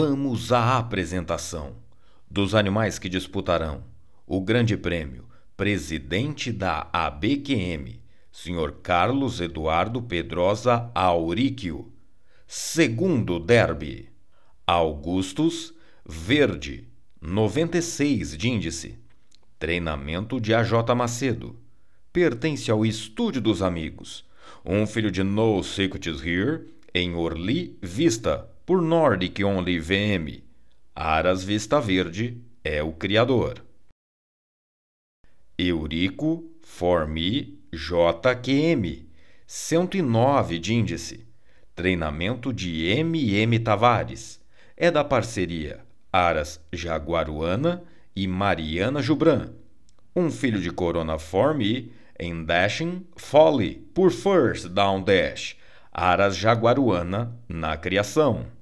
Vamos à apresentação dos animais que disputarão o Grande Prêmio. Presidente da ABQM, Sr. Carlos Eduardo Pedrosa Auríquio. Segundo derby, Augustus Verde, 96 de índice. Treinamento de AJ Macedo. Pertence ao Estúdio dos Amigos. Um filho de No Secrets Here, em Orly Vista, por Nordic Only VM. Aras Vista Verde é o criador. Eurico Formi JQM 109 de índice. Treinamento de MM Tavares. É da parceria Aras Jaguaruana e Mariana Jubran. Um filho de Corona Formi em Dashing Folly por First Down Dash. Aras Jaguaruana na criação.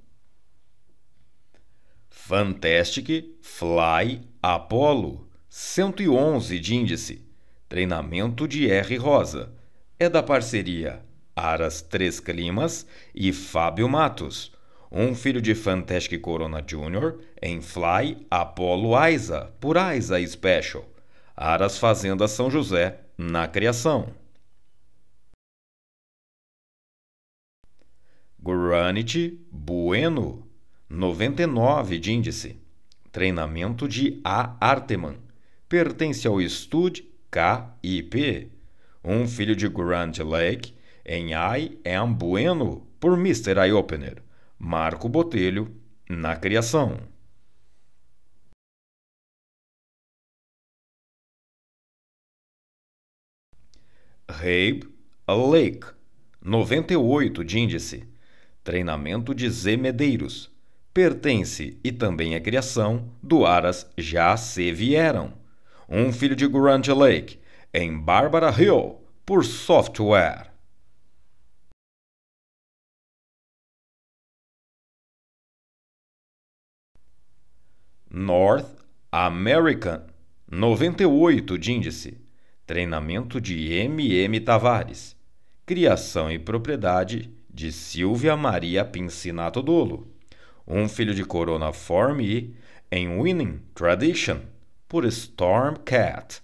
Fantastic Fly Apollo 111 de índice. Treinamento de R. Rosa. É da parceria Aras Três Climas e Fábio Matos, um filho de Fantastic Corona Jr. em Fly Apollo Aiza, por Aiza Special. Aras Fazenda São José, na criação. Granite Bueno 99 de índice. Treinamento de A. Arteman. Pertence ao Stud KIP. Um filho de Grand Lake em I Am Bueno por Mr. opener Marco Botelho na criação. Rabe Lake, 98 de índice. Treinamento de Z. Medeiros pertence e também é criação do Aras Já Se Vieram, um filho de Grant Lake, em Barbara Hill, por software. North American 98 de índice. Treinamento de MM Tavares. Criação e propriedade de Silvia Maria Pincinato Dolo. Um filho de Corona Form e Em Winning Tradition, por Stormcat.